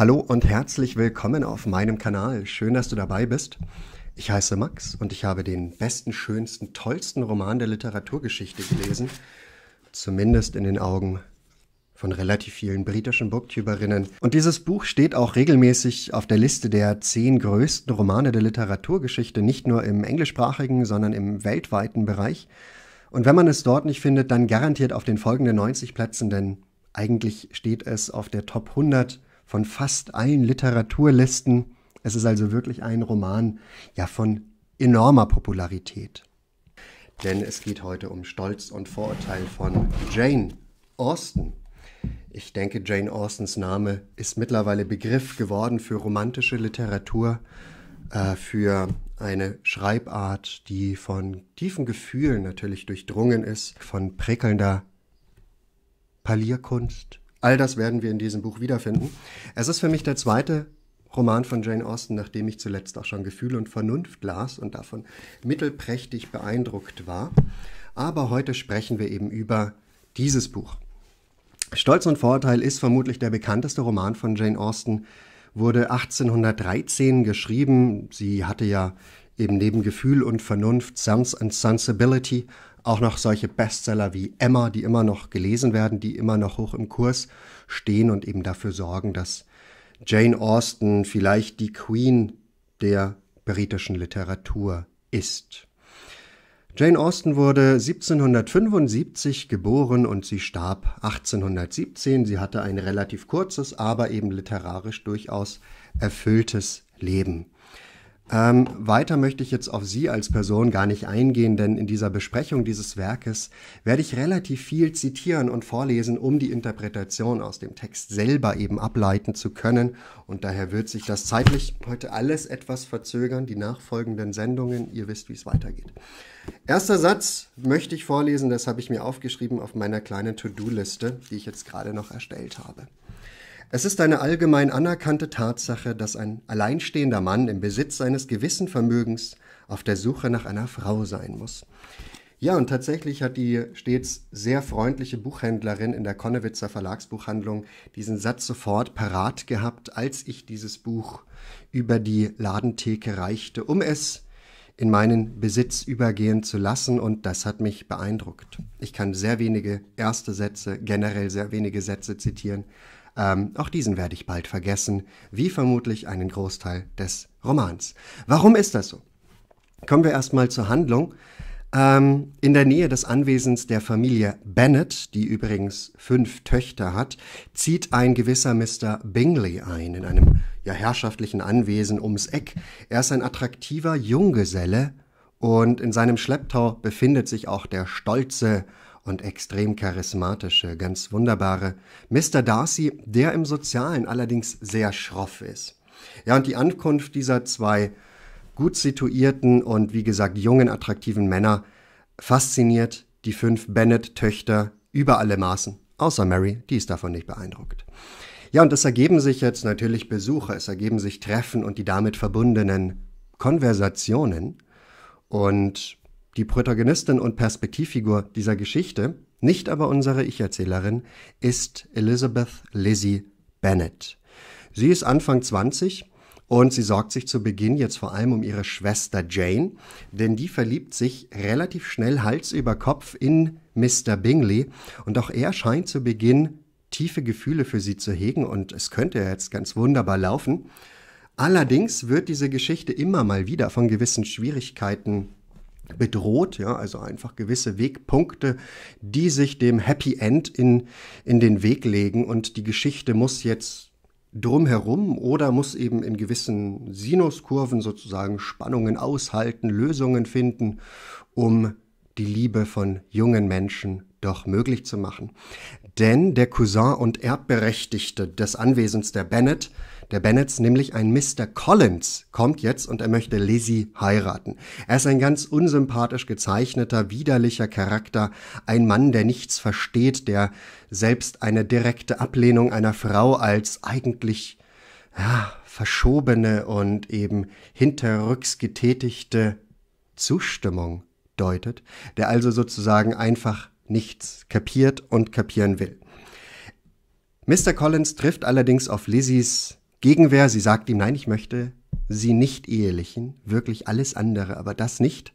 Hallo und herzlich willkommen auf meinem Kanal. Schön, dass du dabei bist. Ich heiße Max und ich habe den besten, schönsten, tollsten Roman der Literaturgeschichte gelesen. Zumindest in den Augen von relativ vielen britischen Booktuberinnen. Und dieses Buch steht auch regelmäßig auf der Liste der zehn größten Romane der Literaturgeschichte, nicht nur im englischsprachigen, sondern im weltweiten Bereich. Und wenn man es dort nicht findet, dann garantiert auf den folgenden 90 Plätzen, denn eigentlich steht es auf der Top 100 von fast allen Literaturlisten. Es ist also wirklich ein Roman ja von enormer Popularität. Denn es geht heute um Stolz und Vorurteil von Jane Austen. Ich denke, Jane Austens Name ist mittlerweile Begriff geworden für romantische Literatur, äh, für eine Schreibart, die von tiefen Gefühlen natürlich durchdrungen ist, von prickelnder Palierkunst, All das werden wir in diesem Buch wiederfinden. Es ist für mich der zweite Roman von Jane Austen, nachdem ich zuletzt auch schon Gefühl und Vernunft las und davon mittelprächtig beeindruckt war. Aber heute sprechen wir eben über dieses Buch. Stolz und Vorurteil ist vermutlich der bekannteste Roman von Jane Austen, wurde 1813 geschrieben. Sie hatte ja eben neben Gefühl und Vernunft Sense and Sensibility auch noch solche Bestseller wie Emma, die immer noch gelesen werden, die immer noch hoch im Kurs stehen und eben dafür sorgen, dass Jane Austen vielleicht die Queen der britischen Literatur ist. Jane Austen wurde 1775 geboren und sie starb 1817. Sie hatte ein relativ kurzes, aber eben literarisch durchaus erfülltes Leben. Ähm, weiter möchte ich jetzt auf Sie als Person gar nicht eingehen, denn in dieser Besprechung dieses Werkes werde ich relativ viel zitieren und vorlesen, um die Interpretation aus dem Text selber eben ableiten zu können. Und daher wird sich das zeitlich heute alles etwas verzögern, die nachfolgenden Sendungen. Ihr wisst, wie es weitergeht. Erster Satz möchte ich vorlesen, das habe ich mir aufgeschrieben auf meiner kleinen To-Do-Liste, die ich jetzt gerade noch erstellt habe. Es ist eine allgemein anerkannte Tatsache, dass ein alleinstehender Mann im Besitz seines gewissen Vermögens auf der Suche nach einer Frau sein muss. Ja, und tatsächlich hat die stets sehr freundliche Buchhändlerin in der Konnewitzer Verlagsbuchhandlung diesen Satz sofort parat gehabt, als ich dieses Buch über die Ladentheke reichte, um es in meinen Besitz übergehen zu lassen und das hat mich beeindruckt. Ich kann sehr wenige erste Sätze, generell sehr wenige Sätze zitieren, ähm, auch diesen werde ich bald vergessen, wie vermutlich einen Großteil des Romans. Warum ist das so? Kommen wir erstmal zur Handlung. Ähm, in der Nähe des Anwesens der Familie Bennett, die übrigens fünf Töchter hat, zieht ein gewisser Mr. Bingley ein in einem ja, herrschaftlichen Anwesen ums Eck. Er ist ein attraktiver Junggeselle und in seinem Schlepptau befindet sich auch der stolze und extrem charismatische, ganz wunderbare Mr. Darcy, der im Sozialen allerdings sehr schroff ist. Ja, und die Ankunft dieser zwei gut situierten und wie gesagt jungen, attraktiven Männer fasziniert die fünf Bennett-Töchter über alle Maßen, außer Mary, die ist davon nicht beeindruckt. Ja, und es ergeben sich jetzt natürlich Besuche, es ergeben sich Treffen und die damit verbundenen Konversationen. Und die Protagonistin und Perspektivfigur dieser Geschichte, nicht aber unsere Ich-Erzählerin, ist Elizabeth Lizzie Bennett. Sie ist Anfang 20 und sie sorgt sich zu Beginn jetzt vor allem um ihre Schwester Jane, denn die verliebt sich relativ schnell Hals über Kopf in Mr. Bingley und auch er scheint zu Beginn tiefe Gefühle für sie zu hegen und es könnte jetzt ganz wunderbar laufen. Allerdings wird diese Geschichte immer mal wieder von gewissen Schwierigkeiten bedroht, ja, also einfach gewisse Wegpunkte, die sich dem Happy End in, in den Weg legen und die Geschichte muss jetzt drumherum oder muss eben in gewissen Sinuskurven sozusagen Spannungen aushalten, Lösungen finden, um die Liebe von jungen Menschen doch möglich zu machen denn der Cousin und Erbberechtigte des Anwesens der Bennet, der Bennets, nämlich ein Mr. Collins, kommt jetzt und er möchte Lizzie heiraten. Er ist ein ganz unsympathisch gezeichneter, widerlicher Charakter, ein Mann, der nichts versteht, der selbst eine direkte Ablehnung einer Frau als eigentlich ja, verschobene und eben hinterrücks getätigte Zustimmung deutet, der also sozusagen einfach nichts kapiert und kapieren will. Mr. Collins trifft allerdings auf Lizzies Gegenwehr. Sie sagt ihm, nein, ich möchte sie nicht ehelichen, wirklich alles andere, aber das nicht.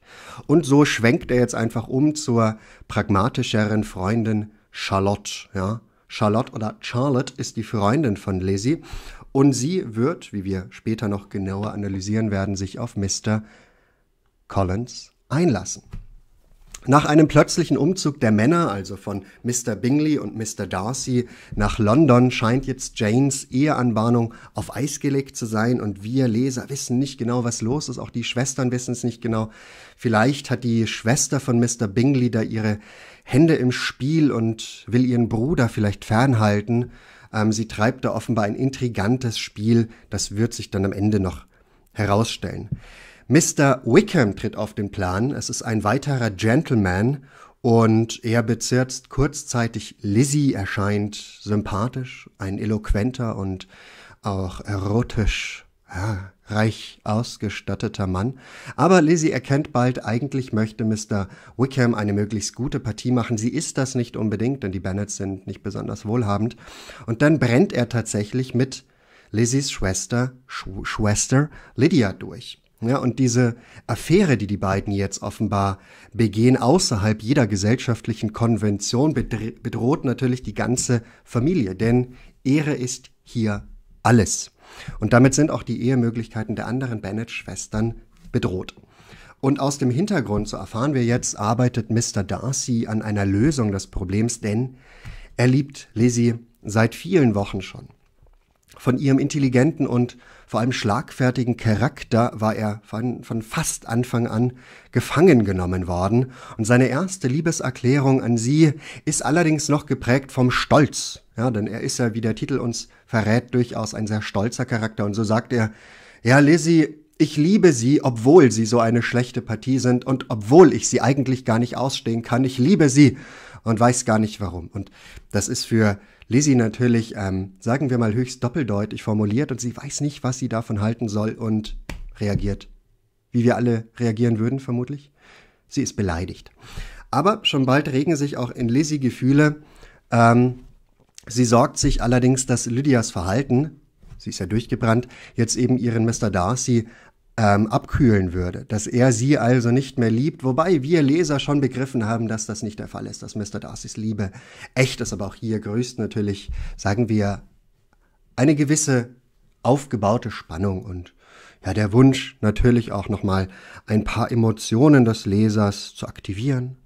Und so schwenkt er jetzt einfach um zur pragmatischeren Freundin Charlotte. Ja? Charlotte oder Charlotte ist die Freundin von Lizzie und sie wird, wie wir später noch genauer analysieren werden, sich auf Mr. Collins einlassen. Nach einem plötzlichen Umzug der Männer, also von Mr. Bingley und Mr. Darcy nach London, scheint jetzt Janes Eheanbahnung auf Eis gelegt zu sein und wir Leser wissen nicht genau, was los ist, auch die Schwestern wissen es nicht genau. Vielleicht hat die Schwester von Mr. Bingley da ihre Hände im Spiel und will ihren Bruder vielleicht fernhalten. Ähm, sie treibt da offenbar ein intrigantes Spiel, das wird sich dann am Ende noch herausstellen. Mr. Wickham tritt auf den Plan. Es ist ein weiterer Gentleman und er bezirzt kurzzeitig Lizzie erscheint sympathisch, ein eloquenter und auch erotisch, ja, reich ausgestatteter Mann. Aber Lizzie erkennt bald, eigentlich möchte Mr. Wickham eine möglichst gute Partie machen. Sie ist das nicht unbedingt, denn die Bennets sind nicht besonders wohlhabend. Und dann brennt er tatsächlich mit Lizzies Schwester, Sch Schwester Lydia durch. Ja, und diese Affäre, die die beiden jetzt offenbar begehen, außerhalb jeder gesellschaftlichen Konvention, bedroht natürlich die ganze Familie, denn Ehre ist hier alles. Und damit sind auch die Ehemöglichkeiten der anderen Bennett-Schwestern bedroht. Und aus dem Hintergrund, so erfahren wir jetzt, arbeitet Mr. Darcy an einer Lösung des Problems, denn er liebt Lizzie seit vielen Wochen schon. Von ihrem intelligenten und vor allem schlagfertigen Charakter war er von, von fast Anfang an gefangen genommen worden, und seine erste Liebeserklärung an sie ist allerdings noch geprägt vom Stolz. Ja, denn er ist ja, wie der Titel uns verrät, durchaus ein sehr stolzer Charakter, und so sagt er, ja, Lizzie, ich liebe sie, obwohl sie so eine schlechte Partie sind und obwohl ich sie eigentlich gar nicht ausstehen kann. Ich liebe sie und weiß gar nicht warum. Und das ist für Lizzie natürlich, ähm, sagen wir mal, höchst doppeldeutig formuliert und sie weiß nicht, was sie davon halten soll und reagiert. Wie wir alle reagieren würden, vermutlich. Sie ist beleidigt. Aber schon bald regen sich auch in Lizzie Gefühle. Ähm, sie sorgt sich allerdings, dass Lydias Verhalten, sie ist ja durchgebrannt, jetzt eben ihren Mr. Darcy ähm, abkühlen würde, dass er sie also nicht mehr liebt, wobei wir Leser schon begriffen haben, dass das nicht der Fall ist, dass Mr. Darcys Liebe echt ist, aber auch hier grüßt natürlich, sagen wir, eine gewisse aufgebaute Spannung und ja, der Wunsch natürlich auch nochmal ein paar Emotionen des Lesers zu aktivieren.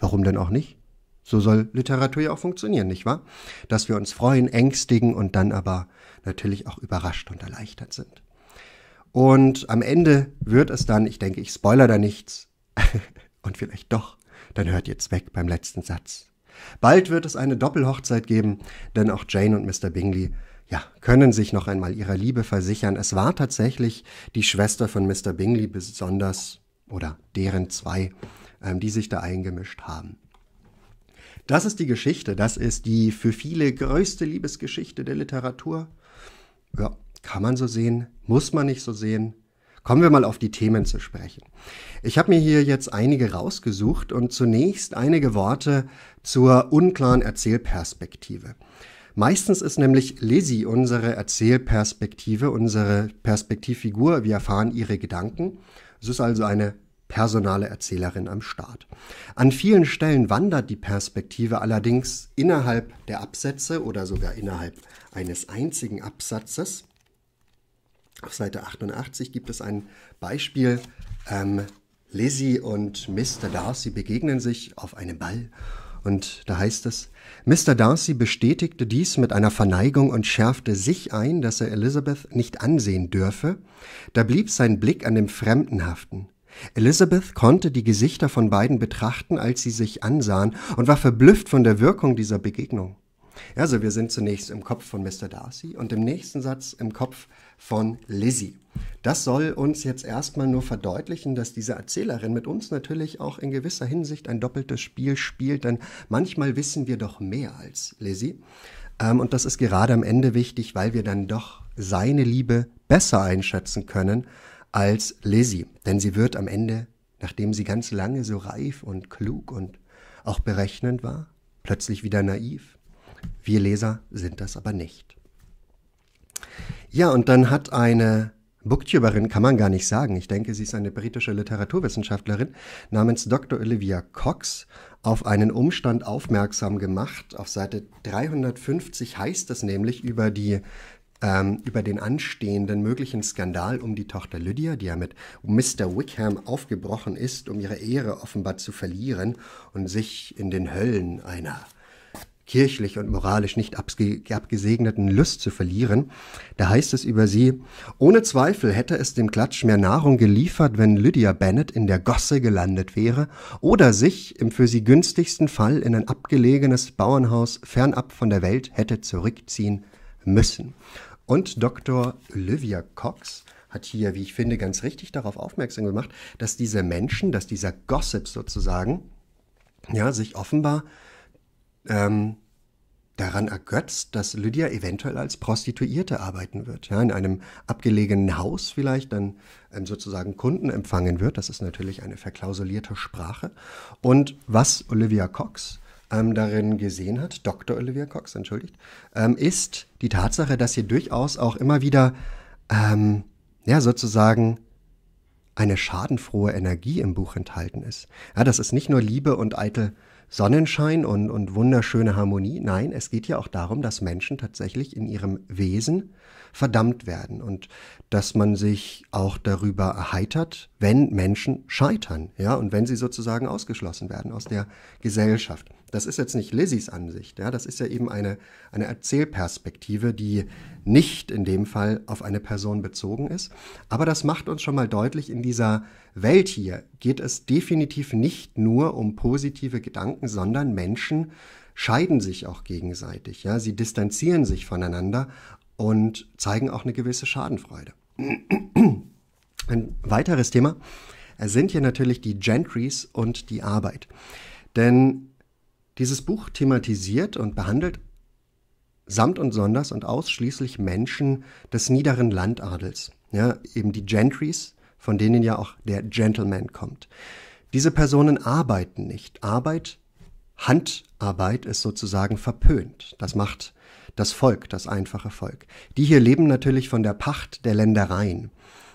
Warum denn auch nicht? So soll Literatur ja auch funktionieren, nicht wahr? Dass wir uns freuen, ängstigen und dann aber natürlich auch überrascht und erleichtert sind. Und am Ende wird es dann, ich denke, ich spoiler da nichts. Und vielleicht doch, dann hört jetzt weg beim letzten Satz. Bald wird es eine Doppelhochzeit geben, denn auch Jane und Mr. Bingley ja, können sich noch einmal ihrer Liebe versichern. Es war tatsächlich die Schwester von Mr. Bingley besonders oder deren zwei, ähm, die sich da eingemischt haben. Das ist die Geschichte, das ist die für viele größte Liebesgeschichte der Literatur. Ja, kann man so sehen? Muss man nicht so sehen? Kommen wir mal auf die Themen zu sprechen. Ich habe mir hier jetzt einige rausgesucht und zunächst einige Worte zur unklaren Erzählperspektive. Meistens ist nämlich Lizzie unsere Erzählperspektive, unsere Perspektivfigur. Wir erfahren ihre Gedanken. Es ist also eine personale Erzählerin am Start. An vielen Stellen wandert die Perspektive allerdings innerhalb der Absätze oder sogar innerhalb eines einzigen Absatzes. Auf Seite 88 gibt es ein Beispiel. Ähm, Lizzie und Mr. Darcy begegnen sich auf einem Ball und da heißt es, Mr. Darcy bestätigte dies mit einer Verneigung und schärfte sich ein, dass er Elizabeth nicht ansehen dürfe. Da blieb sein Blick an dem Fremden haften. Elizabeth konnte die Gesichter von beiden betrachten, als sie sich ansahen, und war verblüfft von der Wirkung dieser Begegnung. Also wir sind zunächst im Kopf von Mr. Darcy und im nächsten Satz im Kopf von Lizzie. Das soll uns jetzt erstmal nur verdeutlichen, dass diese Erzählerin mit uns natürlich auch in gewisser Hinsicht ein doppeltes Spiel spielt, denn manchmal wissen wir doch mehr als Lizzie. Ähm, und das ist gerade am Ende wichtig, weil wir dann doch seine Liebe besser einschätzen können als Lizzie. Denn sie wird am Ende, nachdem sie ganz lange so reif und klug und auch berechnend war, plötzlich wieder naiv. Wir Leser sind das aber nicht. Ja, und dann hat eine Booktuberin, kann man gar nicht sagen, ich denke, sie ist eine britische Literaturwissenschaftlerin, namens Dr. Olivia Cox auf einen Umstand aufmerksam gemacht. Auf Seite 350 heißt es nämlich über die ähm, über den anstehenden möglichen Skandal um die Tochter Lydia, die ja mit Mr. Wickham aufgebrochen ist, um ihre Ehre offenbar zu verlieren und sich in den Höllen einer kirchlich und moralisch nicht abgesegneten Lust zu verlieren. Da heißt es über sie, ohne Zweifel hätte es dem Klatsch mehr Nahrung geliefert, wenn Lydia Bennett in der Gosse gelandet wäre oder sich im für sie günstigsten Fall in ein abgelegenes Bauernhaus fernab von der Welt hätte zurückziehen müssen. Und Dr. Olivia Cox hat hier, wie ich finde, ganz richtig darauf aufmerksam gemacht, dass diese Menschen, dass dieser Gossip sozusagen, ja, sich offenbar ähm, daran ergötzt, dass Lydia eventuell als Prostituierte arbeiten wird, ja, in einem abgelegenen Haus vielleicht dann ähm, sozusagen Kunden empfangen wird. Das ist natürlich eine verklausulierte Sprache. Und was Olivia Cox ähm, darin gesehen hat, Dr. Olivia Cox, entschuldigt, ähm, ist die Tatsache, dass hier durchaus auch immer wieder ähm, ja sozusagen eine schadenfrohe Energie im Buch enthalten ist. Ja, das ist nicht nur Liebe und eitel Sonnenschein und, und wunderschöne Harmonie. Nein, es geht ja auch darum, dass Menschen tatsächlich in ihrem Wesen verdammt werden und dass man sich auch darüber erheitert, wenn Menschen scheitern, ja, und wenn sie sozusagen ausgeschlossen werden aus der Gesellschaft. Das ist jetzt nicht Lizzies Ansicht, ja, das ist ja eben eine, eine Erzählperspektive, die nicht in dem Fall auf eine Person bezogen ist. Aber das macht uns schon mal deutlich in dieser Welt hier geht es definitiv nicht nur um positive Gedanken, sondern Menschen scheiden sich auch gegenseitig. Ja? Sie distanzieren sich voneinander und zeigen auch eine gewisse Schadenfreude. Ein weiteres Thema äh, sind hier natürlich die Gentries und die Arbeit. Denn dieses Buch thematisiert und behandelt samt und sonders und ausschließlich Menschen des niederen Landadels. Ja, eben die Gentries, von denen ja auch der Gentleman kommt. Diese Personen arbeiten nicht. Arbeit, Handarbeit ist sozusagen verpönt. Das macht das Volk, das einfache Volk. Die hier leben natürlich von der Pacht der Ländereien.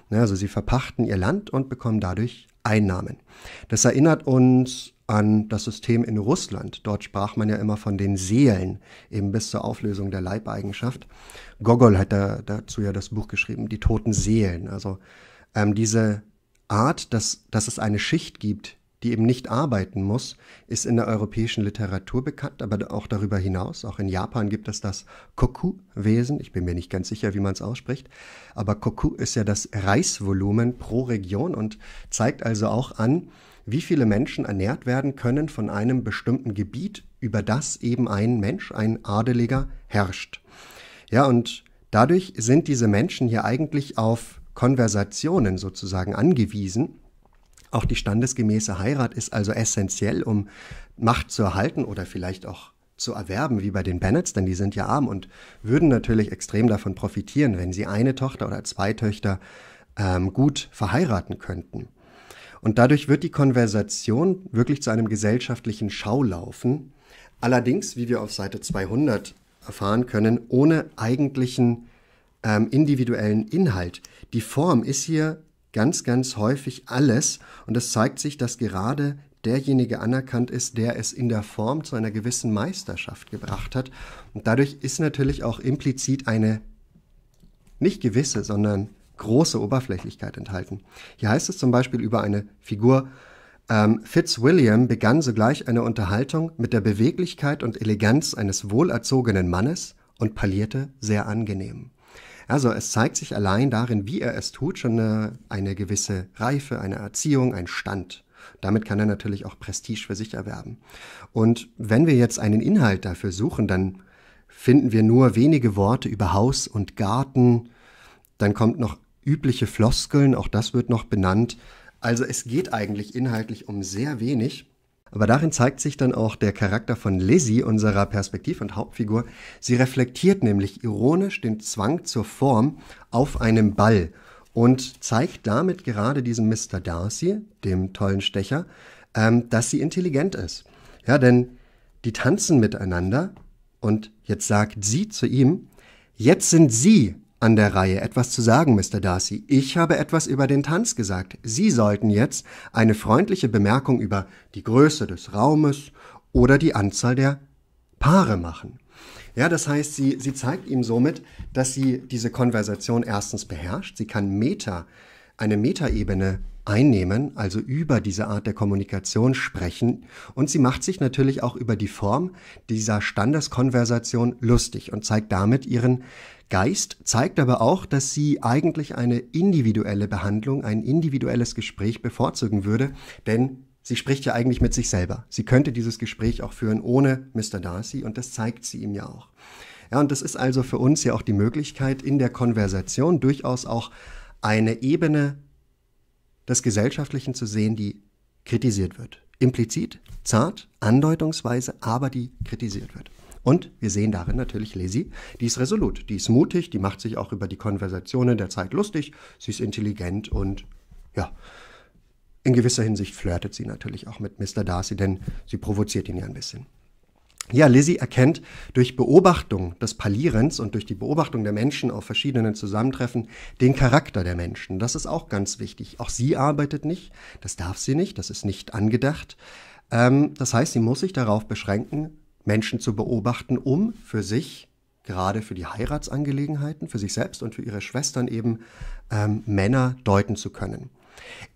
Also sie verpachten ihr Land und bekommen dadurch Einnahmen. Das erinnert uns an das System in Russland. Dort sprach man ja immer von den Seelen, eben bis zur Auflösung der Leibeigenschaft. Gogol hat da, dazu ja das Buch geschrieben, Die toten Seelen. Also ähm, diese Art, dass, dass es eine Schicht gibt, die eben nicht arbeiten muss, ist in der europäischen Literatur bekannt, aber auch darüber hinaus. Auch in Japan gibt es das Koku-Wesen. Ich bin mir nicht ganz sicher, wie man es ausspricht. Aber Koku ist ja das Reisvolumen pro Region und zeigt also auch an, wie viele Menschen ernährt werden können von einem bestimmten Gebiet, über das eben ein Mensch, ein Adeliger herrscht. Ja, und dadurch sind diese Menschen hier eigentlich auf Konversationen sozusagen angewiesen. Auch die standesgemäße Heirat ist also essentiell, um Macht zu erhalten oder vielleicht auch zu erwerben, wie bei den Bennets, denn die sind ja arm und würden natürlich extrem davon profitieren, wenn sie eine Tochter oder zwei Töchter ähm, gut verheiraten könnten. Und dadurch wird die Konversation wirklich zu einem gesellschaftlichen Schaulaufen, allerdings, wie wir auf Seite 200 erfahren können, ohne eigentlichen ähm, individuellen Inhalt. Die Form ist hier ganz, ganz häufig alles und es zeigt sich, dass gerade derjenige anerkannt ist, der es in der Form zu einer gewissen Meisterschaft gebracht hat. Und dadurch ist natürlich auch implizit eine nicht gewisse, sondern große Oberflächlichkeit enthalten. Hier heißt es zum Beispiel über eine Figur, ähm, Fitzwilliam begann sogleich eine Unterhaltung mit der Beweglichkeit und Eleganz eines wohlerzogenen Mannes und parlierte sehr angenehm. Also es zeigt sich allein darin, wie er es tut, schon eine, eine gewisse Reife, eine Erziehung, ein Stand. Damit kann er natürlich auch Prestige für sich erwerben. Und wenn wir jetzt einen Inhalt dafür suchen, dann finden wir nur wenige Worte über Haus und Garten. Dann kommt noch übliche Floskeln, auch das wird noch benannt. Also es geht eigentlich inhaltlich um sehr wenig. Aber darin zeigt sich dann auch der Charakter von Lizzie, unserer Perspektiv- und Hauptfigur. Sie reflektiert nämlich ironisch den Zwang zur Form auf einem Ball und zeigt damit gerade diesem Mr. Darcy, dem tollen Stecher, ähm, dass sie intelligent ist. Ja, denn die tanzen miteinander und jetzt sagt sie zu ihm, jetzt sind sie an der Reihe, etwas zu sagen, Mr. Darcy. Ich habe etwas über den Tanz gesagt. Sie sollten jetzt eine freundliche Bemerkung über die Größe des Raumes oder die Anzahl der Paare machen. Ja, das heißt, sie, sie zeigt ihm somit, dass sie diese Konversation erstens beherrscht. Sie kann Meta, eine Metaebene einnehmen, also über diese Art der Kommunikation sprechen. Und sie macht sich natürlich auch über die Form dieser Standeskonversation lustig und zeigt damit ihren Geist zeigt aber auch, dass sie eigentlich eine individuelle Behandlung, ein individuelles Gespräch bevorzugen würde, denn sie spricht ja eigentlich mit sich selber. Sie könnte dieses Gespräch auch führen ohne Mr. Darcy und das zeigt sie ihm ja auch. Ja, und das ist also für uns ja auch die Möglichkeit, in der Konversation durchaus auch eine Ebene des Gesellschaftlichen zu sehen, die kritisiert wird. Implizit, zart, andeutungsweise, aber die kritisiert wird. Und wir sehen darin natürlich Lizzie, die ist resolut, die ist mutig, die macht sich auch über die Konversationen der Zeit lustig, sie ist intelligent und ja, in gewisser Hinsicht flirtet sie natürlich auch mit Mr. Darcy, denn sie provoziert ihn ja ein bisschen. Ja, Lizzie erkennt durch Beobachtung des Palierens und durch die Beobachtung der Menschen auf verschiedenen Zusammentreffen den Charakter der Menschen. Das ist auch ganz wichtig. Auch sie arbeitet nicht, das darf sie nicht, das ist nicht angedacht. Ähm, das heißt, sie muss sich darauf beschränken, Menschen zu beobachten, um für sich, gerade für die Heiratsangelegenheiten, für sich selbst und für ihre Schwestern eben ähm, Männer deuten zu können.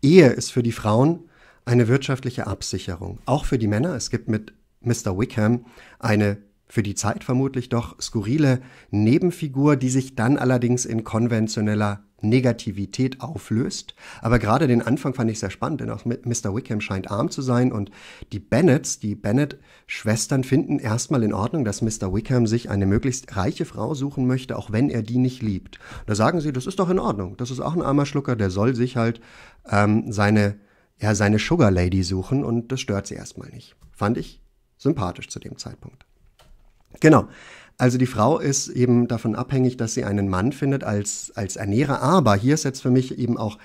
Ehe ist für die Frauen eine wirtschaftliche Absicherung, auch für die Männer. Es gibt mit Mr. Wickham eine für die Zeit vermutlich doch skurrile Nebenfigur, die sich dann allerdings in konventioneller Negativität auflöst. Aber gerade den Anfang fand ich sehr spannend, denn auch Mr. Wickham scheint arm zu sein und die Bennets, die Bennett-Schwestern finden erstmal in Ordnung, dass Mr. Wickham sich eine möglichst reiche Frau suchen möchte, auch wenn er die nicht liebt. Da sagen sie, das ist doch in Ordnung, das ist auch ein armer Schlucker, der soll sich halt ähm, seine, ja, seine Sugar Lady suchen und das stört sie erstmal nicht. Fand ich sympathisch zu dem Zeitpunkt. Genau. Also die Frau ist eben davon abhängig, dass sie einen Mann findet als, als Ernährer. Aber hier ist jetzt für mich eben auch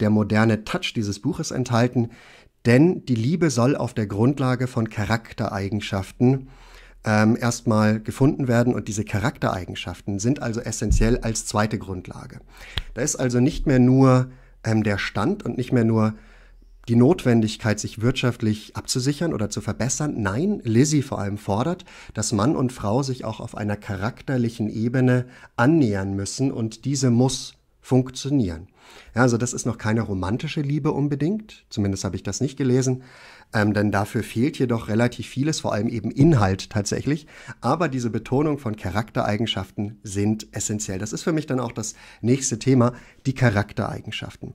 der moderne Touch dieses Buches enthalten, denn die Liebe soll auf der Grundlage von Charaktereigenschaften ähm, erstmal gefunden werden und diese Charaktereigenschaften sind also essentiell als zweite Grundlage. Da ist also nicht mehr nur ähm, der Stand und nicht mehr nur die Notwendigkeit, sich wirtschaftlich abzusichern oder zu verbessern. Nein, Lizzie vor allem fordert, dass Mann und Frau sich auch auf einer charakterlichen Ebene annähern müssen und diese muss funktionieren. Ja, also das ist noch keine romantische Liebe unbedingt, zumindest habe ich das nicht gelesen, ähm, denn dafür fehlt jedoch relativ vieles, vor allem eben Inhalt tatsächlich. Aber diese Betonung von Charaktereigenschaften sind essentiell. Das ist für mich dann auch das nächste Thema, die Charaktereigenschaften.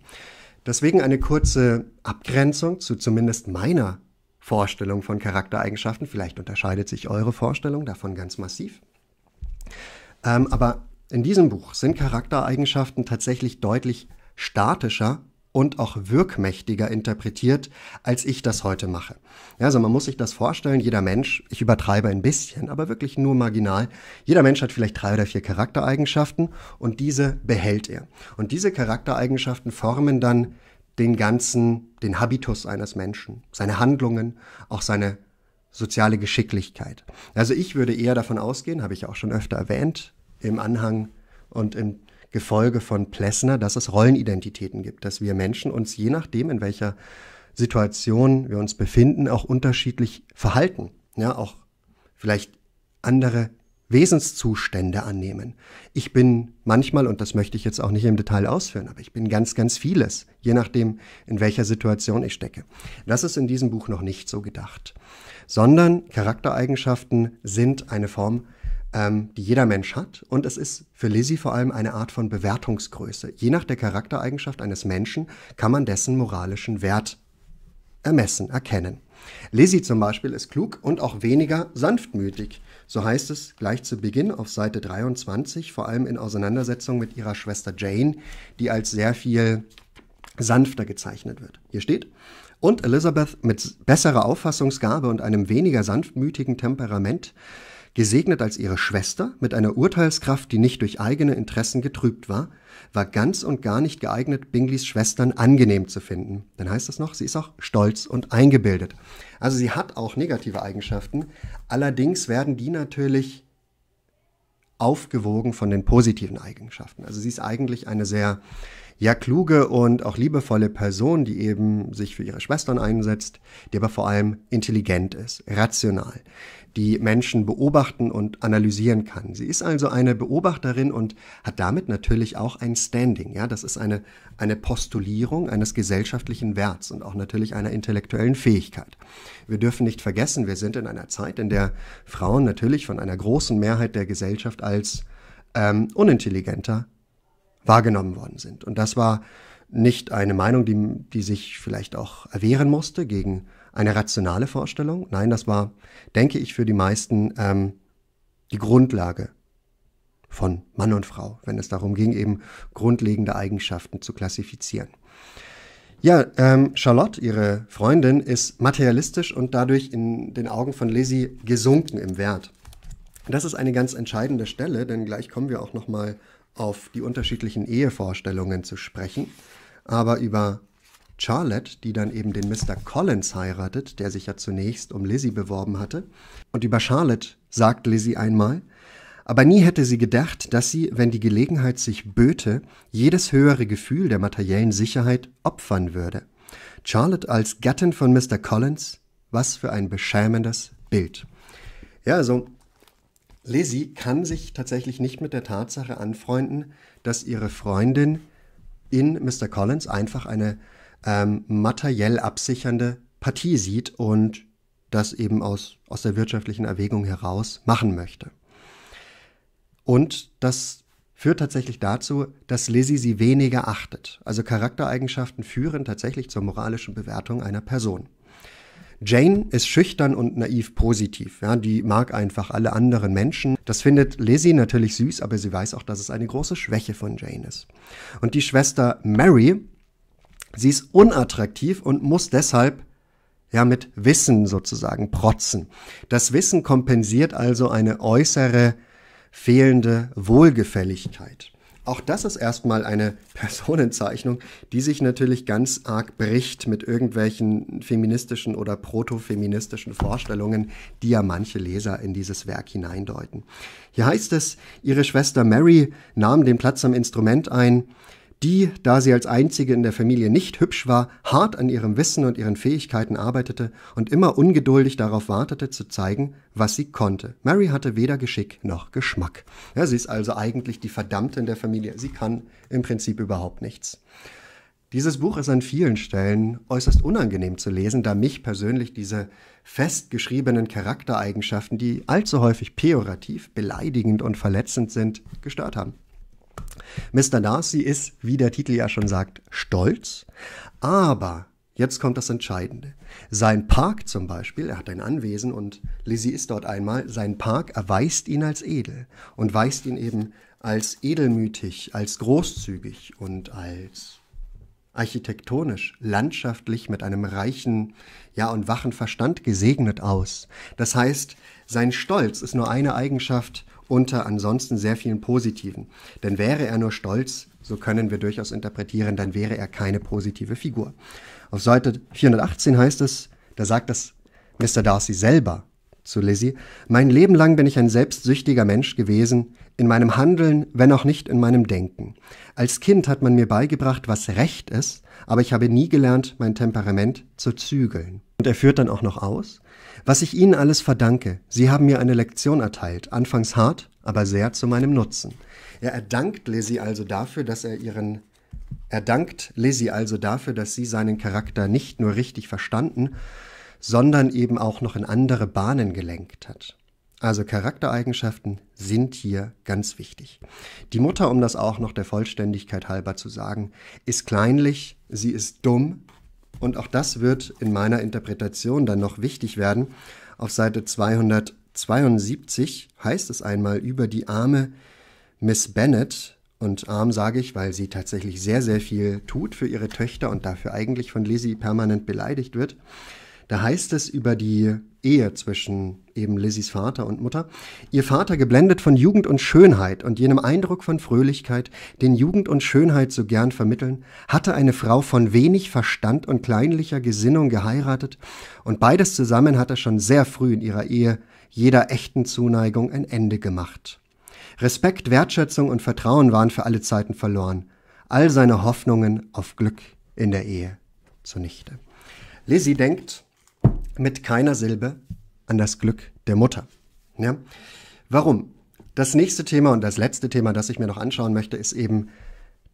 Deswegen eine kurze Abgrenzung zu zumindest meiner Vorstellung von Charaktereigenschaften. Vielleicht unterscheidet sich eure Vorstellung davon ganz massiv. Ähm, aber in diesem Buch sind Charaktereigenschaften tatsächlich deutlich statischer und auch wirkmächtiger interpretiert, als ich das heute mache. Ja, also man muss sich das vorstellen, jeder Mensch, ich übertreibe ein bisschen, aber wirklich nur marginal, jeder Mensch hat vielleicht drei oder vier Charaktereigenschaften und diese behält er. Und diese Charaktereigenschaften formen dann den ganzen, den Habitus eines Menschen, seine Handlungen, auch seine soziale Geschicklichkeit. Also ich würde eher davon ausgehen, habe ich auch schon öfter erwähnt, im Anhang und im Gefolge von Plessner, dass es Rollenidentitäten gibt, dass wir Menschen uns je nachdem, in welcher Situation wir uns befinden, auch unterschiedlich verhalten, ja, auch vielleicht andere Wesenszustände annehmen. Ich bin manchmal, und das möchte ich jetzt auch nicht im Detail ausführen, aber ich bin ganz, ganz vieles, je nachdem, in welcher Situation ich stecke. Das ist in diesem Buch noch nicht so gedacht, sondern Charaktereigenschaften sind eine Form ähm, die jeder Mensch hat. Und es ist für Lizzie vor allem eine Art von Bewertungsgröße. Je nach der Charaktereigenschaft eines Menschen kann man dessen moralischen Wert ermessen, erkennen. Lizzie zum Beispiel ist klug und auch weniger sanftmütig. So heißt es gleich zu Beginn auf Seite 23, vor allem in Auseinandersetzung mit ihrer Schwester Jane, die als sehr viel sanfter gezeichnet wird. Hier steht, und Elizabeth mit besserer Auffassungsgabe und einem weniger sanftmütigen Temperament Gesegnet als ihre Schwester, mit einer Urteilskraft, die nicht durch eigene Interessen getrübt war, war ganz und gar nicht geeignet, Bingleys Schwestern angenehm zu finden. Dann heißt das noch, sie ist auch stolz und eingebildet. Also sie hat auch negative Eigenschaften, allerdings werden die natürlich aufgewogen von den positiven Eigenschaften. Also sie ist eigentlich eine sehr ja kluge und auch liebevolle Person, die eben sich für ihre Schwestern einsetzt, die aber vor allem intelligent ist, rational, die Menschen beobachten und analysieren kann. Sie ist also eine Beobachterin und hat damit natürlich auch ein Standing. Ja, das ist eine, eine Postulierung eines gesellschaftlichen Werts und auch natürlich einer intellektuellen Fähigkeit. Wir dürfen nicht vergessen, wir sind in einer Zeit, in der Frauen natürlich von einer großen Mehrheit der Gesellschaft als ähm, unintelligenter wahrgenommen worden sind. Und das war nicht eine Meinung, die, die sich vielleicht auch erwehren musste gegen eine rationale Vorstellung. Nein, das war, denke ich, für die meisten ähm, die Grundlage von Mann und Frau, wenn es darum ging, eben grundlegende Eigenschaften zu klassifizieren. Ja, ähm, Charlotte, ihre Freundin, ist materialistisch und dadurch in den Augen von Lizzie gesunken im Wert. Das ist eine ganz entscheidende Stelle, denn gleich kommen wir auch noch mal auf die unterschiedlichen Ehevorstellungen zu sprechen, aber über Charlotte, die dann eben den Mr. Collins heiratet, der sich ja zunächst um Lizzie beworben hatte. Und über Charlotte sagt Lizzie einmal, aber nie hätte sie gedacht, dass sie, wenn die Gelegenheit sich böte, jedes höhere Gefühl der materiellen Sicherheit opfern würde. Charlotte als Gattin von Mr. Collins, was für ein beschämendes Bild. Ja, also Lizzie kann sich tatsächlich nicht mit der Tatsache anfreunden, dass ihre Freundin in Mr. Collins einfach eine ähm, materiell absichernde Partie sieht und das eben aus, aus der wirtschaftlichen Erwägung heraus machen möchte. Und das führt tatsächlich dazu, dass Lizzie sie weniger achtet. Also Charaktereigenschaften führen tatsächlich zur moralischen Bewertung einer Person. Jane ist schüchtern und naiv positiv. Ja, die mag einfach alle anderen Menschen. Das findet Lizzie natürlich süß, aber sie weiß auch, dass es eine große Schwäche von Jane ist. Und die Schwester Mary, sie ist unattraktiv und muss deshalb ja mit Wissen sozusagen protzen. Das Wissen kompensiert also eine äußere fehlende Wohlgefälligkeit. Auch das ist erstmal eine Personenzeichnung, die sich natürlich ganz arg bricht mit irgendwelchen feministischen oder protofeministischen Vorstellungen, die ja manche Leser in dieses Werk hineindeuten. Hier heißt es, ihre Schwester Mary nahm den Platz am Instrument ein, die, da sie als einzige in der Familie nicht hübsch war, hart an ihrem Wissen und ihren Fähigkeiten arbeitete und immer ungeduldig darauf wartete, zu zeigen, was sie konnte. Mary hatte weder Geschick noch Geschmack. Ja, sie ist also eigentlich die Verdammte in der Familie. Sie kann im Prinzip überhaupt nichts. Dieses Buch ist an vielen Stellen äußerst unangenehm zu lesen, da mich persönlich diese festgeschriebenen Charaktereigenschaften, die allzu häufig pejorativ, beleidigend und verletzend sind, gestört haben. Mr. Darcy ist, wie der Titel ja schon sagt, stolz. Aber jetzt kommt das Entscheidende. Sein Park zum Beispiel, er hat ein Anwesen und Lizzie ist dort einmal, sein Park erweist ihn als edel und weist ihn eben als edelmütig, als großzügig und als architektonisch, landschaftlich mit einem reichen, ja und wachen Verstand gesegnet aus. Das heißt, sein Stolz ist nur eine Eigenschaft unter ansonsten sehr vielen positiven. Denn wäre er nur stolz, so können wir durchaus interpretieren, dann wäre er keine positive Figur. Auf Seite 418 heißt es, da sagt das Mr. Darcy selber zu Lizzie, mein Leben lang bin ich ein selbstsüchtiger Mensch gewesen, in meinem Handeln, wenn auch nicht in meinem Denken. Als Kind hat man mir beigebracht, was recht ist, aber ich habe nie gelernt, mein Temperament zu zügeln. Und er führt dann auch noch aus, was ich Ihnen alles verdanke, Sie haben mir eine Lektion erteilt, anfangs hart, aber sehr zu meinem Nutzen. Er erdankt Lizzie also dafür, dass er ihren er dankt Lizzie also dafür, dass sie seinen Charakter nicht nur richtig verstanden, sondern eben auch noch in andere Bahnen gelenkt hat. Also Charaktereigenschaften sind hier ganz wichtig. Die Mutter, um das auch noch der Vollständigkeit halber zu sagen, ist kleinlich, sie ist dumm, und auch das wird in meiner Interpretation dann noch wichtig werden, auf Seite 272 heißt es einmal über die arme Miss Bennett, und arm sage ich, weil sie tatsächlich sehr, sehr viel tut für ihre Töchter und dafür eigentlich von Lizzie permanent beleidigt wird. Da heißt es über die Ehe zwischen eben Lizzies Vater und Mutter. Ihr Vater geblendet von Jugend und Schönheit und jenem Eindruck von Fröhlichkeit, den Jugend und Schönheit so gern vermitteln, hatte eine Frau von wenig Verstand und kleinlicher Gesinnung geheiratet, und beides zusammen hatte schon sehr früh in ihrer Ehe jeder echten Zuneigung ein Ende gemacht. Respekt, Wertschätzung und Vertrauen waren für alle Zeiten verloren, all seine Hoffnungen auf Glück in der Ehe zunichte. Lizzie denkt, mit keiner Silbe an das Glück der Mutter. Ja? Warum? Das nächste Thema und das letzte Thema, das ich mir noch anschauen möchte, ist eben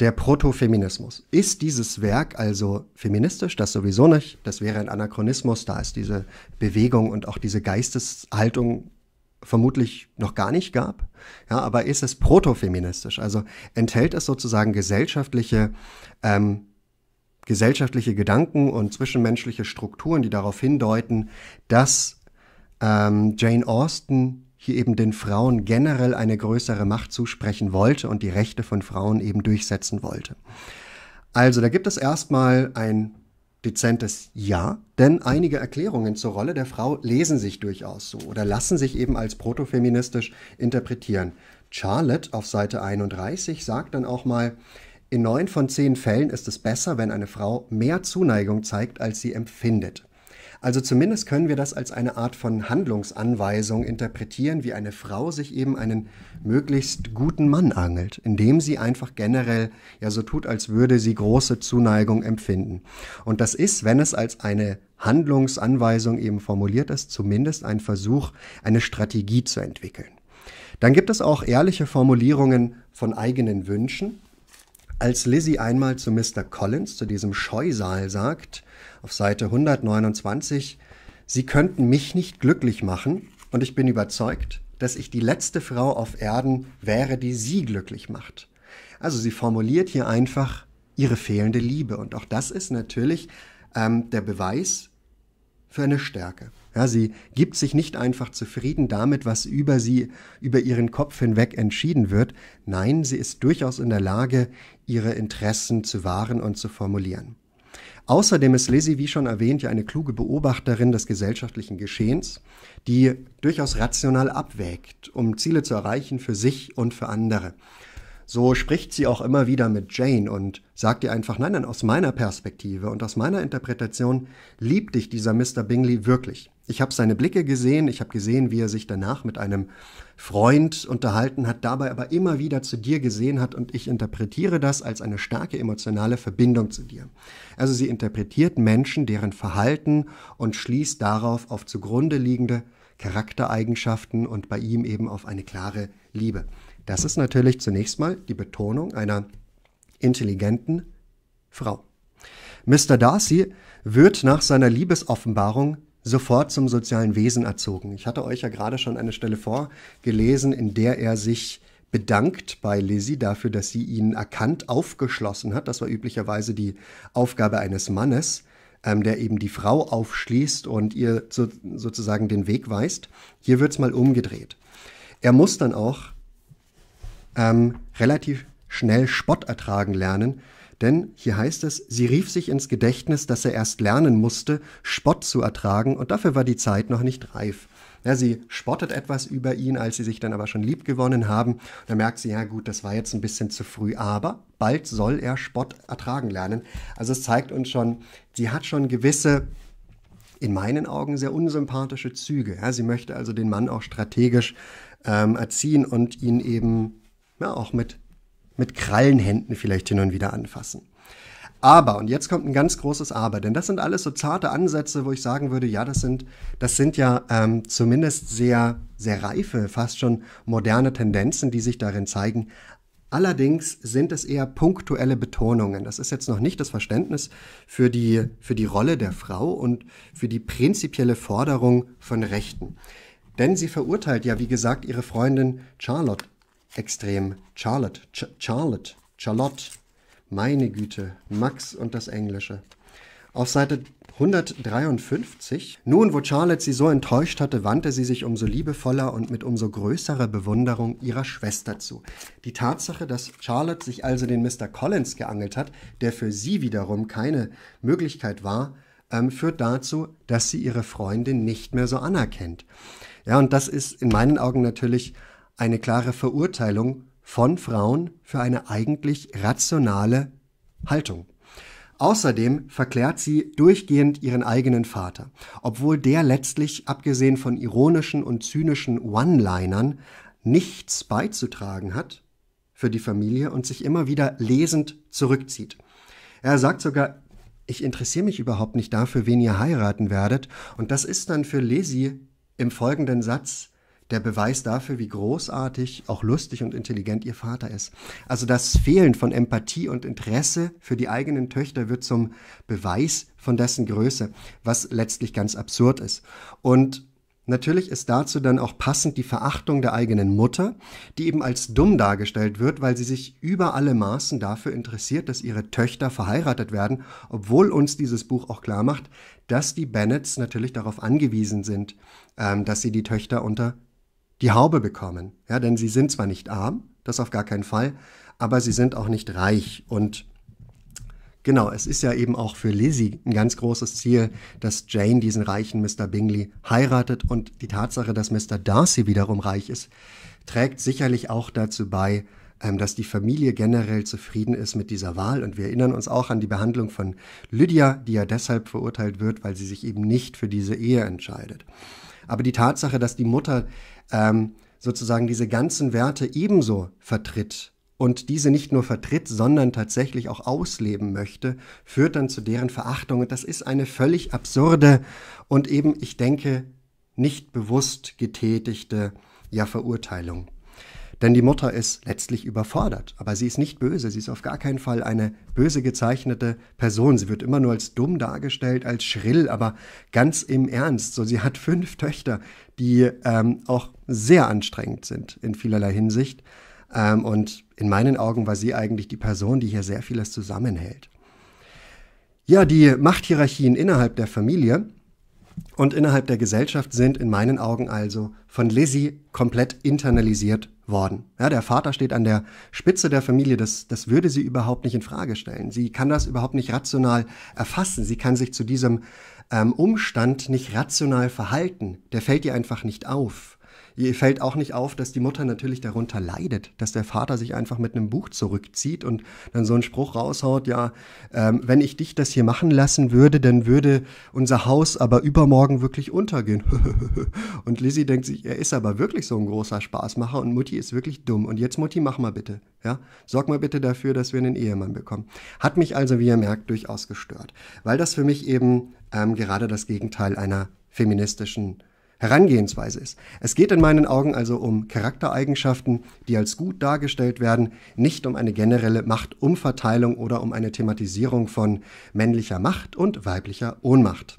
der Protofeminismus. Ist dieses Werk also feministisch? Das sowieso nicht. Das wäre ein Anachronismus. Da ist diese Bewegung und auch diese Geisteshaltung vermutlich noch gar nicht gab. Ja, aber ist es protofeministisch? Also enthält es sozusagen gesellschaftliche ähm, gesellschaftliche Gedanken und zwischenmenschliche Strukturen, die darauf hindeuten, dass ähm, Jane Austen hier eben den Frauen generell eine größere Macht zusprechen wollte und die Rechte von Frauen eben durchsetzen wollte. Also da gibt es erstmal ein dezentes Ja, denn einige Erklärungen zur Rolle der Frau lesen sich durchaus so oder lassen sich eben als protofeministisch interpretieren. Charlotte auf Seite 31 sagt dann auch mal, in neun von zehn Fällen ist es besser, wenn eine Frau mehr Zuneigung zeigt, als sie empfindet. Also zumindest können wir das als eine Art von Handlungsanweisung interpretieren, wie eine Frau sich eben einen möglichst guten Mann angelt, indem sie einfach generell ja so tut, als würde sie große Zuneigung empfinden. Und das ist, wenn es als eine Handlungsanweisung eben formuliert ist, zumindest ein Versuch, eine Strategie zu entwickeln. Dann gibt es auch ehrliche Formulierungen von eigenen Wünschen, als Lizzie einmal zu Mr. Collins, zu diesem Scheusal, sagt, auf Seite 129, Sie könnten mich nicht glücklich machen, und ich bin überzeugt, dass ich die letzte Frau auf Erden wäre, die Sie glücklich macht. Also sie formuliert hier einfach ihre fehlende Liebe, und auch das ist natürlich ähm, der Beweis für eine Stärke. Ja, sie gibt sich nicht einfach zufrieden damit, was über sie, über ihren Kopf hinweg entschieden wird. Nein, sie ist durchaus in der Lage, ihre Interessen zu wahren und zu formulieren. Außerdem ist Lizzie, wie schon erwähnt, ja eine kluge Beobachterin des gesellschaftlichen Geschehens, die durchaus rational abwägt, um Ziele zu erreichen für sich und für andere. So spricht sie auch immer wieder mit Jane und sagt ihr einfach, nein, nein, aus meiner Perspektive und aus meiner Interpretation liebt dich dieser Mr. Bingley wirklich. Ich habe seine Blicke gesehen, ich habe gesehen, wie er sich danach mit einem Freund unterhalten hat, dabei aber immer wieder zu dir gesehen hat und ich interpretiere das als eine starke emotionale Verbindung zu dir. Also sie interpretiert Menschen, deren Verhalten und schließt darauf auf zugrunde liegende Charaktereigenschaften und bei ihm eben auf eine klare Liebe. Das ist natürlich zunächst mal die Betonung einer intelligenten Frau. Mr. Darcy wird nach seiner Liebesoffenbarung sofort zum sozialen Wesen erzogen. Ich hatte euch ja gerade schon eine Stelle vorgelesen, in der er sich bedankt bei Lizzie dafür, dass sie ihn erkannt aufgeschlossen hat. Das war üblicherweise die Aufgabe eines Mannes, ähm, der eben die Frau aufschließt und ihr so, sozusagen den Weg weist. Hier wird es mal umgedreht. Er muss dann auch ähm, relativ schnell Spott ertragen lernen, denn hier heißt es, sie rief sich ins Gedächtnis, dass er erst lernen musste, Spott zu ertragen, und dafür war die Zeit noch nicht reif. Ja, sie spottet etwas über ihn, als sie sich dann aber schon lieb gewonnen haben. Da merkt sie, ja gut, das war jetzt ein bisschen zu früh, aber bald soll er Spott ertragen lernen. Also es zeigt uns schon, sie hat schon gewisse, in meinen Augen sehr unsympathische Züge. Ja, sie möchte also den Mann auch strategisch ähm, erziehen und ihn eben ja, auch mit mit Krallenhänden vielleicht hin und wieder anfassen. Aber, und jetzt kommt ein ganz großes Aber, denn das sind alles so zarte Ansätze, wo ich sagen würde, ja, das sind, das sind ja ähm, zumindest sehr, sehr reife, fast schon moderne Tendenzen, die sich darin zeigen. Allerdings sind es eher punktuelle Betonungen. Das ist jetzt noch nicht das Verständnis für die, für die Rolle der Frau und für die prinzipielle Forderung von Rechten. Denn sie verurteilt ja, wie gesagt, ihre Freundin Charlotte extrem Charlotte, Ch Charlotte, Charlotte, meine Güte, Max und das Englische. Auf Seite 153. Nun, wo Charlotte sie so enttäuscht hatte, wandte sie sich umso liebevoller und mit umso größerer Bewunderung ihrer Schwester zu. Die Tatsache, dass Charlotte sich also den Mr. Collins geangelt hat, der für sie wiederum keine Möglichkeit war, ähm, führt dazu, dass sie ihre Freundin nicht mehr so anerkennt. Ja, und das ist in meinen Augen natürlich eine klare Verurteilung von Frauen für eine eigentlich rationale Haltung. Außerdem verklärt sie durchgehend ihren eigenen Vater, obwohl der letztlich, abgesehen von ironischen und zynischen One-Linern, nichts beizutragen hat für die Familie und sich immer wieder lesend zurückzieht. Er sagt sogar, ich interessiere mich überhaupt nicht dafür, wen ihr heiraten werdet, und das ist dann für Lesi im folgenden Satz der Beweis dafür, wie großartig, auch lustig und intelligent ihr Vater ist. Also das Fehlen von Empathie und Interesse für die eigenen Töchter wird zum Beweis von dessen Größe, was letztlich ganz absurd ist. Und Natürlich ist dazu dann auch passend die Verachtung der eigenen Mutter, die eben als dumm dargestellt wird, weil sie sich über alle Maßen dafür interessiert, dass ihre Töchter verheiratet werden, obwohl uns dieses Buch auch klar macht, dass die Bennets natürlich darauf angewiesen sind, ähm, dass sie die Töchter unter die Haube bekommen. Ja, denn sie sind zwar nicht arm, das auf gar keinen Fall, aber sie sind auch nicht reich. Und genau, es ist ja eben auch für Lizzie ein ganz großes Ziel, dass Jane diesen reichen Mr. Bingley heiratet und die Tatsache, dass Mr. Darcy wiederum reich ist, trägt sicherlich auch dazu bei, ähm, dass die Familie generell zufrieden ist mit dieser Wahl. Und wir erinnern uns auch an die Behandlung von Lydia, die ja deshalb verurteilt wird, weil sie sich eben nicht für diese Ehe entscheidet. Aber die Tatsache, dass die Mutter ähm, sozusagen diese ganzen Werte ebenso vertritt und diese nicht nur vertritt, sondern tatsächlich auch ausleben möchte, führt dann zu deren Verachtung. Und das ist eine völlig absurde und eben, ich denke, nicht bewusst getätigte ja, Verurteilung. Denn die Mutter ist letztlich überfordert, aber sie ist nicht böse, sie ist auf gar keinen Fall eine böse gezeichnete Person. Sie wird immer nur als dumm dargestellt, als schrill, aber ganz im Ernst. So, sie hat fünf Töchter, die ähm, auch sehr anstrengend sind in vielerlei Hinsicht. Ähm, und in meinen Augen war sie eigentlich die Person, die hier sehr vieles zusammenhält. Ja, die Machthierarchien innerhalb der Familie und innerhalb der Gesellschaft sind in meinen Augen also von Lizzie komplett internalisiert worden. Ja, der Vater steht an der Spitze der Familie. Das, das würde sie überhaupt nicht in Frage stellen. Sie kann das überhaupt nicht rational erfassen. Sie kann sich zu diesem ähm, Umstand nicht rational verhalten. Der fällt ihr einfach nicht auf ihr fällt auch nicht auf, dass die Mutter natürlich darunter leidet, dass der Vater sich einfach mit einem Buch zurückzieht und dann so einen Spruch raushaut, ja, ähm, wenn ich dich das hier machen lassen würde, dann würde unser Haus aber übermorgen wirklich untergehen. und Lizzie denkt sich, er ist aber wirklich so ein großer Spaßmacher und Mutti ist wirklich dumm. Und jetzt Mutti, mach mal bitte, ja, sorg mal bitte dafür, dass wir einen Ehemann bekommen. Hat mich also, wie ihr merkt, durchaus gestört, weil das für mich eben ähm, gerade das Gegenteil einer feministischen Herangehensweise ist. Es geht in meinen Augen also um Charaktereigenschaften, die als gut dargestellt werden, nicht um eine generelle Machtumverteilung oder um eine Thematisierung von männlicher Macht und weiblicher Ohnmacht.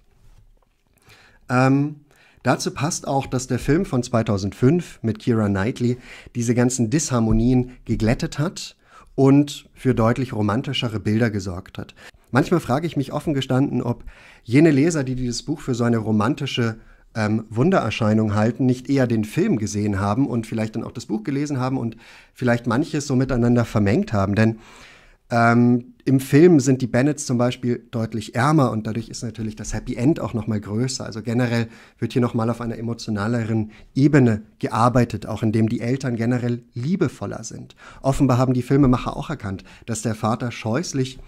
Ähm, Dazu passt auch, dass der Film von 2005 mit Kira Knightley diese ganzen Disharmonien geglättet hat und für deutlich romantischere Bilder gesorgt hat. Manchmal frage ich mich offen gestanden, ob jene Leser, die dieses Buch für so eine romantische ähm, Wundererscheinung halten, nicht eher den Film gesehen haben und vielleicht dann auch das Buch gelesen haben und vielleicht manches so miteinander vermengt haben. Denn ähm, Im Film sind die Bennets zum Beispiel deutlich ärmer und dadurch ist natürlich das Happy End auch nochmal größer. Also generell wird hier nochmal auf einer emotionaleren Ebene gearbeitet, auch indem die Eltern generell liebevoller sind. Offenbar haben die Filmemacher auch erkannt, dass der Vater scheußlich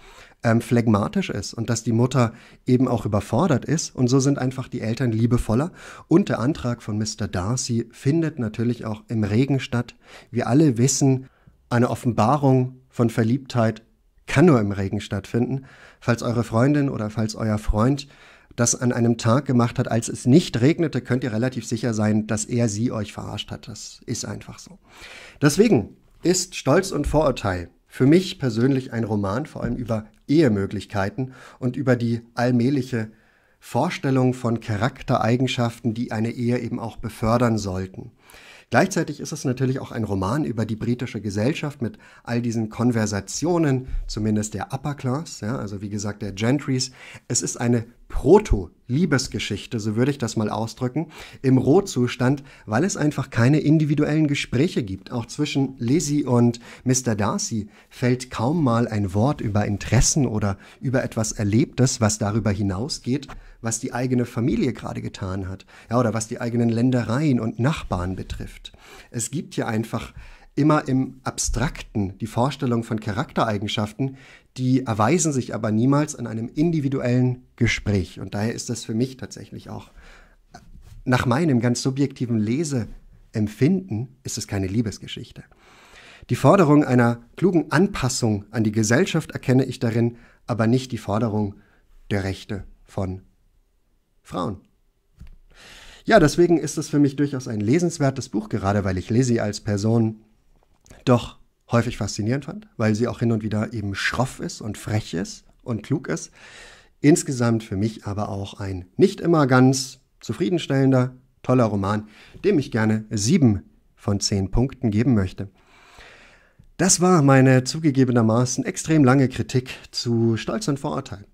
ähm, phlegmatisch ist und dass die Mutter eben auch überfordert ist. Und so sind einfach die Eltern liebevoller. Und der Antrag von Mr. Darcy findet natürlich auch im Regen statt. Wir alle wissen, eine Offenbarung von Verliebtheit kann nur im Regen stattfinden. Falls eure Freundin oder falls euer Freund das an einem Tag gemacht hat, als es nicht regnete, könnt ihr relativ sicher sein, dass er sie euch verarscht hat. Das ist einfach so. Deswegen ist Stolz und Vorurteil für mich persönlich ein Roman, vor allem über Ehemöglichkeiten und über die allmähliche Vorstellung von Charaktereigenschaften, die eine Ehe eben auch befördern sollten. Gleichzeitig ist es natürlich auch ein Roman über die britische Gesellschaft mit all diesen Konversationen, zumindest der Upper Class, ja, also wie gesagt der Gentries. Es ist eine Proto-Liebesgeschichte, so würde ich das mal ausdrücken, im Rohzustand, weil es einfach keine individuellen Gespräche gibt. Auch zwischen Lizzie und Mr. Darcy fällt kaum mal ein Wort über Interessen oder über etwas Erlebtes, was darüber hinausgeht was die eigene Familie gerade getan hat, ja, oder was die eigenen Ländereien und Nachbarn betrifft. Es gibt hier einfach immer im Abstrakten die Vorstellung von Charaktereigenschaften, die erweisen sich aber niemals an einem individuellen Gespräch. Und daher ist das für mich tatsächlich auch nach meinem ganz subjektiven Leseempfinden ist es keine Liebesgeschichte. Die Forderung einer klugen Anpassung an die Gesellschaft erkenne ich darin, aber nicht die Forderung der Rechte von Frauen. Ja, deswegen ist es für mich durchaus ein lesenswertes Buch, gerade weil ich Lizzie als Person doch häufig faszinierend fand, weil sie auch hin und wieder eben schroff ist und frech ist und klug ist. Insgesamt für mich aber auch ein nicht immer ganz zufriedenstellender, toller Roman, dem ich gerne sieben von zehn Punkten geben möchte. Das war meine zugegebenermaßen extrem lange Kritik zu Stolz und Vorurteil.